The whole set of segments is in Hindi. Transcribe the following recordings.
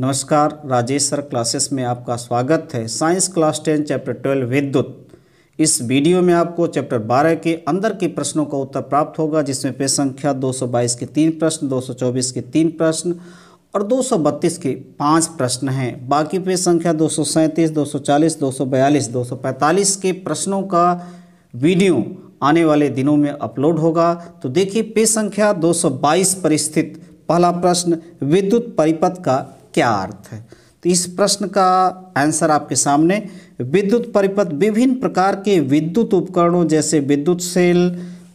नमस्कार राजेश सर क्लासेस में आपका स्वागत है science class ten chapter twelve विद्युत इस वीडियो में आपको चैप्टर बारह के अंदर के प्रश्नों का उत्तर प्राप्त होगा जिसमें पे संख्या 222 के तीन प्रश्न 224 के तीन प्रश्न और 232 के पाँच प्रश्न हैं बाकी पे संख्या दो सौ सैंतीस दो सौ चालीस दो सौ बयालीस दो सौ पैंतालीस के प्रश्नों का वीडियो आने वाले दिनों में अपलोड होगा तो देखिए पे संख्या 222 पर स्थित पहला प्रश्न विद्युत परिपथ का क्या अर्थ है तो इस प्रश्न का आंसर आपके सामने विद्युत परिपथ विभिन्न प्रकार के विद्युत उपकरणों जैसे विद्युत सेल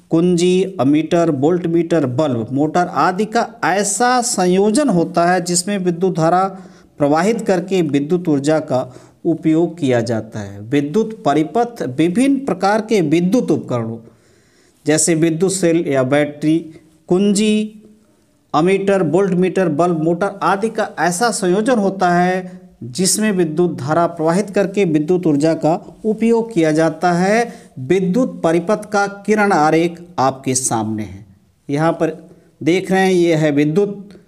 कुंजी ammeter voltmeter bulb motor आदि का ऐसा संयोजन होता है जिसमें विद्युत धारा प्रवाहित करके विद्युत ऊर्जा का उपयोग किया जाता है विद्युत परिपथ विभिन्न प्रकार के विद्युत उपकरणों जैसे विद्युत सेल या बैटरी कुंजी ammeter voltmeter bulb motor आदि का ऐसा संयोजन होता है जिसमें विद्युत धारा प्रवाहित करके विद्युत ऊर्जा का उपयोग किया जाता है विद्युत परिपथ का किरण आरेख आपके सामने है यहाँ पर देख रहे हैं ये है विद्युत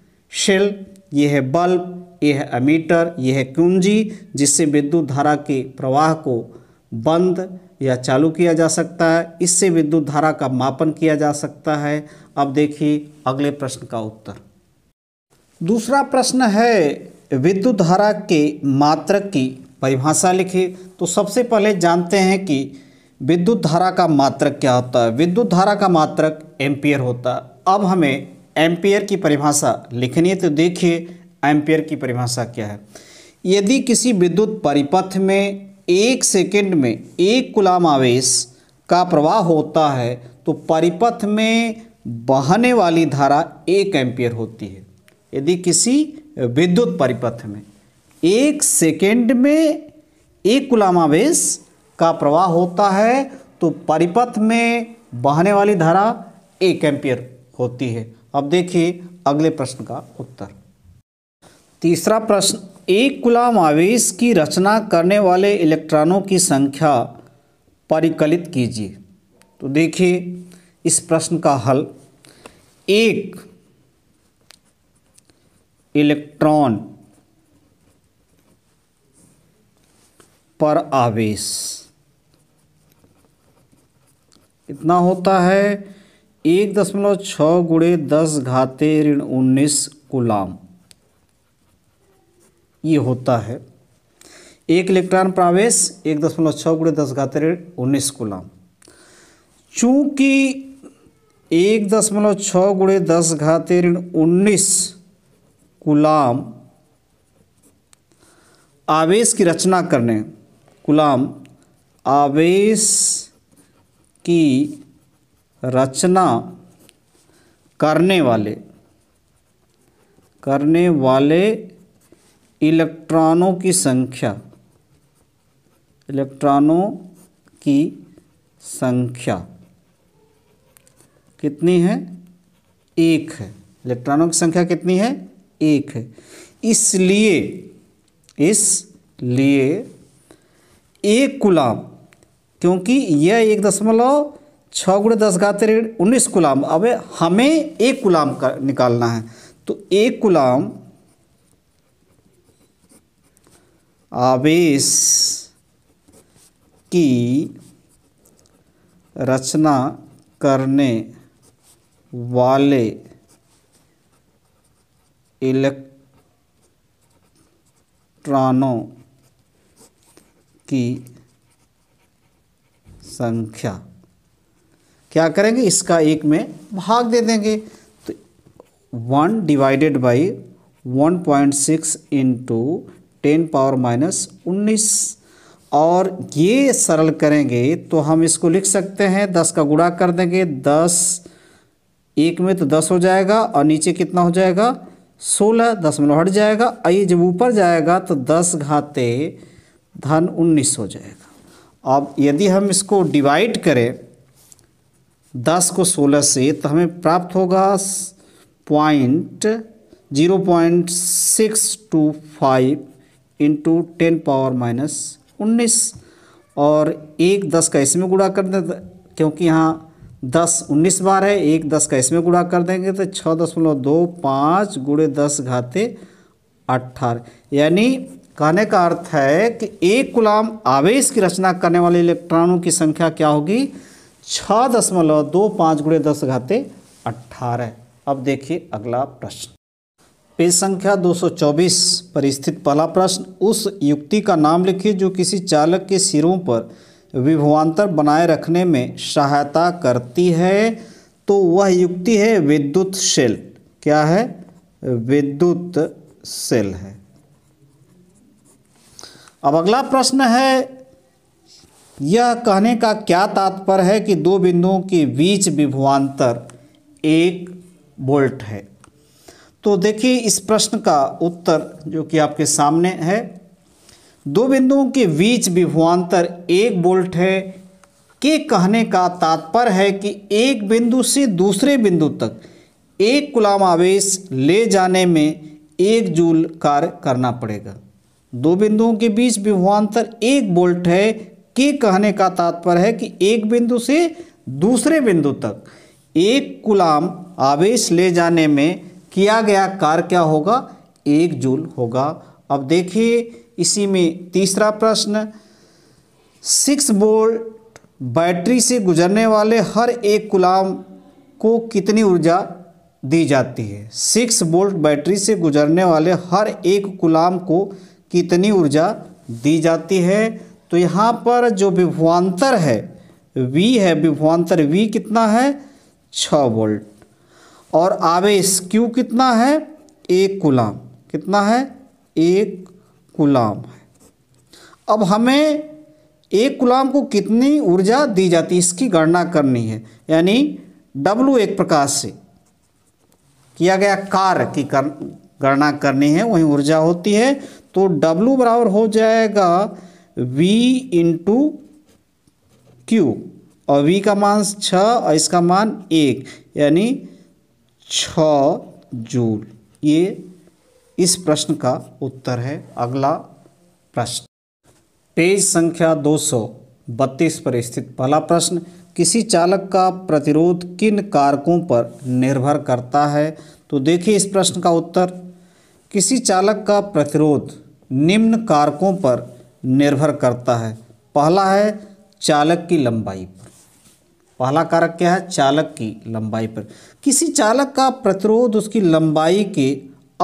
शेल ये है बल्ब ये है अमीटर ये है कुंजी जिससे विद्युत धारा के प्रवाह को बंद या चालू किया जा सकता है इससे विद्युत धारा का मापन किया जा सकता है अब देखिए अगले प्रश्न का उत्तर दूसरा प्रश्न है विद्युत धारा के मात्रक की परिभाषा लिखिए तो सबसे पहले जानते हैं कि विद्युत धारा का मात्रक क्या होता है विद्युत धारा का मात्रक एम्पियर होता है अब हमें एम्पियर की परिभाषा लिखनी है तो देखिए एम्पियर की परिभाषा क्या है यदि किसी विद्युत परिपथ में एक सेकेंड में एक गुलाम आवेश का प्रवाह होता है तो परिपथ में बहने वाली धारा एक एम्पियर होती है यदि किसी विद्युत परिपथ में एक सेकेंड में एक गुलाम आवेश का प्रवाह होता है तो परिपथ में बहने वाली धारा एक एम्पियर होती है अब देखिए अगले प्रश्न का उत्तर तीसरा प्रश्न एक गुलाम आवेश की रचना करने वाले इलेक्ट्रॉनों की संख्या परिकलित कीजिए तो देखिए इस प्रश्न का हल एक इलेक्ट्रॉन पर आवेश इतना होता है एक दशमलव छः गुड़े दस घाते ऋण उन्नीस गुलाम ये होता है एक इलेक्ट्रॉन प्रावेश एक दशमलव छः गुड़े दस घात उन्नीस गुलाम चूँकि एक दशमलव छः गुड़े दस घात ऋण उन्नीस गुलाम आवेश की रचना करने गुलाम आवेश की रचना करने वाले करने वाले इलेक्ट्रॉनों की संख्या इलेक्ट्रॉनों की संख्या कितनी है एक है इलेक्ट्रॉनों की संख्या कितनी है एक है इसलिए इसलिए एक गुलाम क्योंकि यह एक दशमलव छः गुण दस घाते उन्नीस गुलाम अब हमें एक गुलाम का निकालना है तो एक गुलाम आवेश की रचना करने वाले इलेक्ट्रॉनों की संख्या क्या करेंगे इसका एक में भाग दे देंगे तो one divided by one point six into ten power minus उन्नीस और ये सरल करेंगे तो हम इसको लिख सकते हैं दस का गुणा कर देंगे दस एक में तो दस हो जाएगा और नीचे कितना हो जाएगा सोलह दस में हट जाएगा और ये जब ऊपर जाएगा तो दस घाते धन उन्नीस हो जाएगा अब यदि हम इसको डिवाइड करें दस को सोलह से तो हमें प्राप्त होगा point zero point six two five into ten power minus उन्नीस और एक दस का इसमें गुणा कर दें तो- क्योंकि यहाँ दस उन्नीस बार है एक दस का इसमें गुणा कर देंगे तो छः दशमलव दो पाँच गुड़े दस घाते अट्ठारह यानी कहने का अर्थ है कि एक गुलाम आवेश की रचना करने वाले इलेक्ट्रॉनों की संख्या क्या होगी छः दशमलव दो पाँच गुड़े दस घाते अट्ठारह अब देखिए अगला प्रश्न पेज संख्या 224 पर स्थित पहला प्रश्न उस युक्ति का नाम लिखिए जो किसी चालक के सिरों पर विभवान्तर बनाए रखने में सहायता करती है तो वह युक्ति है विद्युत सेल क्या है विद्युत सेल है अब अगला प्रश्न है यह कहने का क्या तात्पर्य है कि दो बिंदुओं के बीच विभवान्तर एक वोल्ट है तो देखिए इस प्रश्न का उत्तर जो कि आपके सामने है दो बिंदुओं के बीच विभुआंतर एक बोल्ट है के कहने का तात्पर्य है कि एक बिंदु से दूसरे बिंदु तक एक गुलाम आवेश ले जाने में एक जूल कार्य करना पड़ेगा दो बिंदुओं के बीच विभुआंतर एक बोल्ट है के कहने का तात्पर्य है कि एक बिंदु से दूसरे बिंदु तक एक गुलाम आवेश ले जाने में किया गया कार्य क्या होगा एक जूल होगा अब देखिए इसी में तीसरा प्रश्न सिक्स बोल्ट बैटरी से गुजरने वाले हर एक गुलाम को कितनी ऊर्जा दी जाती है सिक्स बोल्ट बैटरी से गुजरने वाले हर एक गुलाम को कितनी ऊर्जा दी जाती है तो यहाँ पर जो विभवान्तर है वी है विभवान्तर वी कितना है छः वोल्ट और आवेश क्यू कितना है एक गुलाम कितना है एक गुलाम अब हमें एक गुलाम को कितनी ऊर्जा दी जाती है इसकी गणना करनी है यानी डब्लू एक प्रकार से किया गया कार्य की कर, गणना करनी है वही ऊर्जा होती है तो डब्लू बराबर हो जाएगा वी इंटू क्यू और वी का मान छ और इसका मान एक यानी छ जूल ये इस प्रश्न का उत्तर है अगला प्रश्न पेज संख्या दो सौ बत्तीस पर स्थित पहला प्रश्न किसी चालक का प्रतिरोध किन कारकों पर निर्भर करता है तो देखिए इस प्रश्न का उत्तर किसी चालक का प्रतिरोध निम्न कारकों पर निर्भर करता है पहला है चालक की लंबाई पर पहला कारक क्या है चालक की लंबाई पर किसी चालक का प्रतिरोध उसकी लंबाई के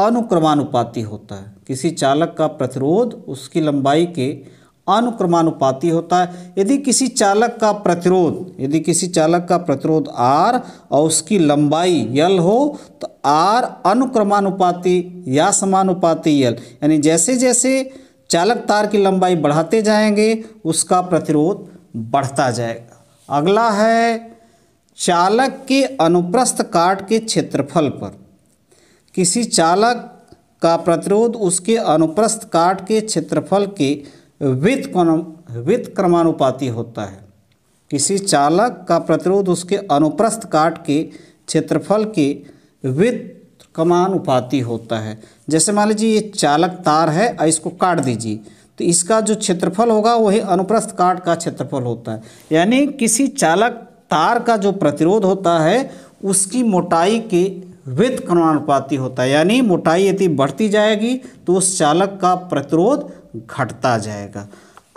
अनुक्रमानुपाती होता है किसी चालक का प्रतिरोध उसकी लंबाई के अनुक्रमानुपाती होता है यदि किसी चालक का प्रतिरोध यदि किसी चालक का प्रतिरोध आर और उसकी लंबाई यल हो तो आर अनुक्रमानुपाती या समानुपाती यल यानी जैसे जैसे चालक तार की लंबाई बढ़ाते जाएंगे उसका प्रतिरोध बढ़ता जाएगा अगला है चालक के अनुप्रस्थ काट के क्षेत्रफल पर किसी चालक का प्रतिरोध उसके अनुप्रस्थ काट के क्षेत्रफल के वित्त वित्त क्रमानुपाती होता है किसी चालक का प्रतिरोध उसके अनुप्रस्थ काट के क्षेत्रफल के वित्त क्रमानुपाती होता है जैसे मान लीजिए ये चालक तार है इसको काट दीजिए तो इसका जो क्षेत्रफल होगा वही अनुप्रस्थ काट का क्षेत्रफल होता है यानी किसी चालक तार का जो प्रतिरोध होता है उसकी मोटाई के वित्त क्रमानुपाती होता है यानी मोटाई यदि बढ़ती जाएगी तो उस चालक का प्रतिरोध घटता जाएगा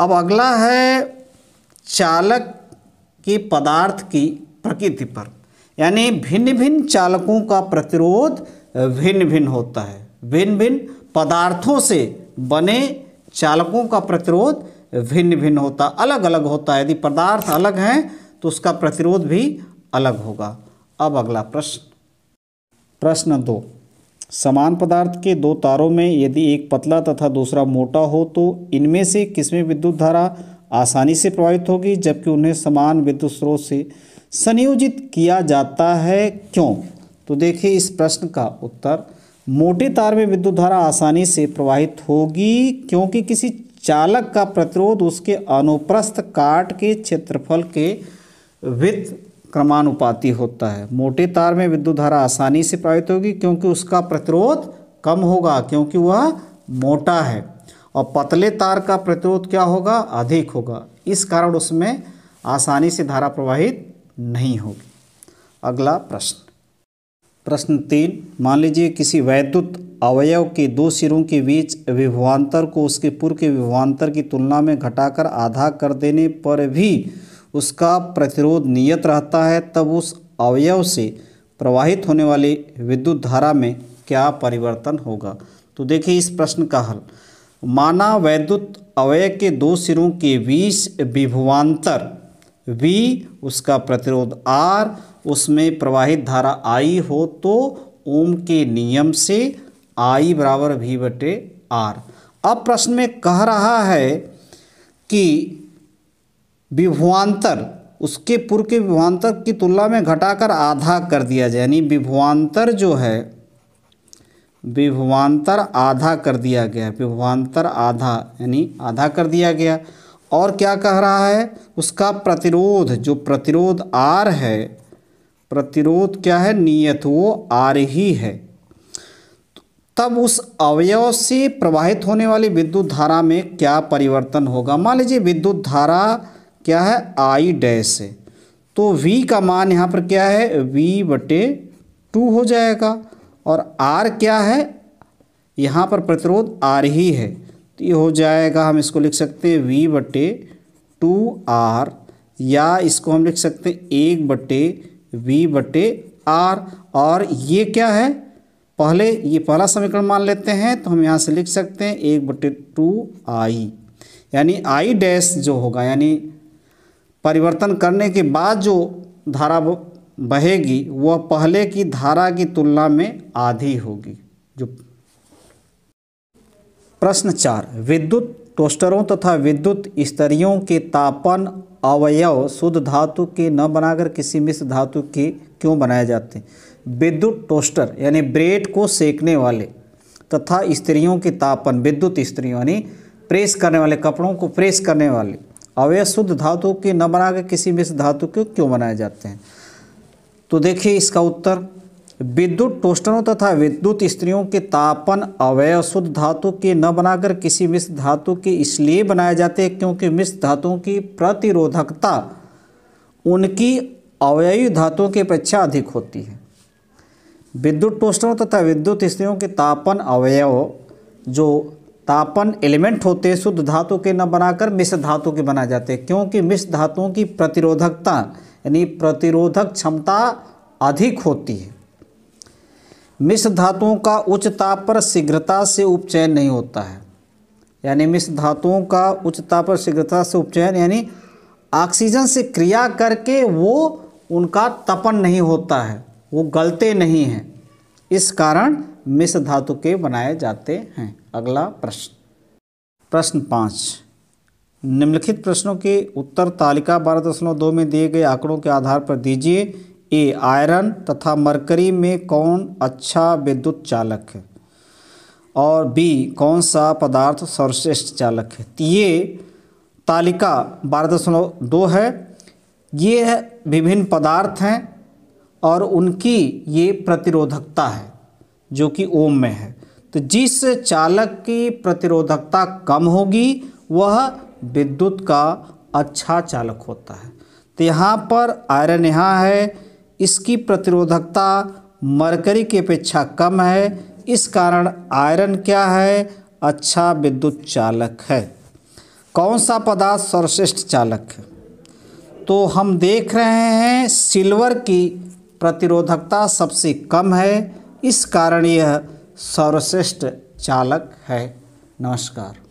अब अगला है चालक के पदार्थ की प्रकृति पर यानी भिन्न भिन्न चालकों का प्रतिरोध भिन्न भिन्न होता है भिन्न भिन्न पदार्थों से बने चालकों का प्रतिरोध भिन्न भिन्न होता अलग अलग होता है यदि पदार्थ अलग हैं तो उसका प्रतिरोध भी अलग होगा अब अगला प्रश्न प्रश्न दो समान पदार्थ के दो तारों में यदि एक पतला तथा दूसरा मोटा हो तो इनमें से किसमें विद्युत धारा आसानी से प्रवाहित होगी जबकि उन्हें समान विद्युत स्रोत से संयोजित किया जाता है क्यों तो देखिए इस प्रश्न का उत्तर मोटे तार में विद्युत धारा आसानी से प्रवाहित होगी क्योंकि किसी चालक का प्रतिरोध उसके अनुप्रस्थ काट के क्षेत्रफल के वित्त क्रमानुपाती होता है मोटे तार में विद्युत धारा आसानी से प्रवाहित होगी क्योंकि उसका प्रतिरोध कम होगा क्योंकि वह मोटा है और पतले तार का प्रतिरोध क्या होगा अधिक होगा इस कारण उसमें आसानी से धारा प्रवाहित नहीं होगी अगला प्रश्न प्रश्न तीन मान लीजिए किसी वैद्युत अवयव के दो सिरों के बीच विभवान्तर को उसके पूर्व के विभवान्तर की तुलना में घटाकर आधा कर देने पर भी उसका प्रतिरोध नियत रहता है तब उस अवयव से प्रवाहित होने वाली विद्युत धारा में क्या परिवर्तन होगा तो देखिए इस प्रश्न का हल माना वैद्युत अवयव के दो सिरों के बीच विभवान्तर वी उसका प्रतिरोध आर उसमें प्रवाहित धारा आई हो तो ओम के नियम से आई बराबर वी बटे आर अब प्रश्न में कह रहा है कि विभुआंतर उसके पूर्व के विभवान्तर की तुलना में घटाकर आधा कर दिया जाए यानी विभुआंतर जो है विभवान्तर आधा कर दिया गया विभवान्तर आधा यानी आधा कर दिया गया और क्या कह रहा है उसका प्रतिरोध जो प्रतिरोध आर है प्रतिरोध क्या है नियत वो आर ही है तब उस अवयव से प्रवाहित होने वाली विद्युत धारा में क्या परिवर्तन होगा मान लीजिए विद्युत धारा क्या है आई डैश है तो V का मान यहाँ पर क्या है V बटे टू हो जाएगा और R क्या है यहाँ पर प्रतिरोध R ही है तो ये हो जाएगा हम इसको लिख सकते हैं V बटे टू आर या इसको हम लिख सकते हैं एक बटे v बटे आर और ये क्या है पहले ये पहला समीकरण मान लेते हैं तो हम यहाँ से लिख सकते हैं एक बटे टू आई यानी आई डैश जो होगा यानी परिवर्तन करने के बाद जो धारा बहेगी वह पहले की धारा की तुलना में आधी होगी जो प्रश्न चार विद्युत टोस्टरों तथा विद्युत स्तरियों के तापन अवयव शुद्ध धातु के न बनाकर किसी मिश्र धातु के क्यों बनाए जाते हैं विद्युत टोस्टर यानी ब्रेड को सेकने वाले तथा स्त्रियों के तापन विद्युत स्त्रियों यानी प्रेस करने वाले कपड़ों को प्रेस करने वाले अवय शुद्ध धातु के न बनाकर किसी मिश्र धातु के क्यों बनाए जाते हैं तो देखिए इसका उत्तर विद्युत टोस्टरों तथा विद्युत स्त्रियों के तापन अवय शुद्ध धातु के न बनाकर किसी मिश्र धातु के इसलिए बनाए जाते हैं क्योंकि मिश्र धातुओं की प्रतिरोधकता उनकी अवयवी धातुओं की अपेक्षा अधिक होती है विद्युत टोस्टरों तथा विद्युत स्त्रियों के तापन अवयव जो तापन एलिमेंट होते हैं शुद्ध धातु के न बनाकर मिश्र धातु के बनाए जाते हैं क्योंकि मिश्र धातुओं की प्रतिरोधकता यानी प्रतिरोधक क्षमता अधिक होती है मिश्र धातुओं का उच्च ताप पर शीघ्रता से उपचयन नहीं होता है यानी मिश्र धातुओं का उच्च ताप पर शीघ्रता से उपचयन यानी ऑक्सीजन से क्रिया करके वो उनका तपन नहीं होता है वो गलते नहीं हैं इस कारण मिश्र धातु के बनाए जाते हैं अगला प्रश्न प्रश्न पाँच निम्नलिखित प्रश्नों के उत्तर तालिका बारह दशमलव दो में दिए गए आंकड़ों के आधार पर दीजिए ए आयरन तथा मरकरी में कौन अच्छा विद्युत चालक है और बी कौन सा पदार्थ सर्वश्रेष्ठ चालक है तो ये तालिका बारह दशमलव दो है ये विभिन्न पदार्थ हैं और उनकी ये प्रतिरोधकता है जो कि ओम में है तो जिस चालक की प्रतिरोधकता कम होगी वह विद्युत का अच्छा चालक होता है तो यहाँ पर आयरन यहाँ है इसकी प्रतिरोधकता मरकरी की अपेक्षा कम है इस कारण आयरन क्या है अच्छा विद्युत चालक है कौन सा पदार्थ सर्वश्रेष्ठ चालक है तो हम देख रहे हैं सिल्वर की प्रतिरोधकता सबसे कम है इस कारण यह सर्वश्रेष्ठ चालक है नमस्कार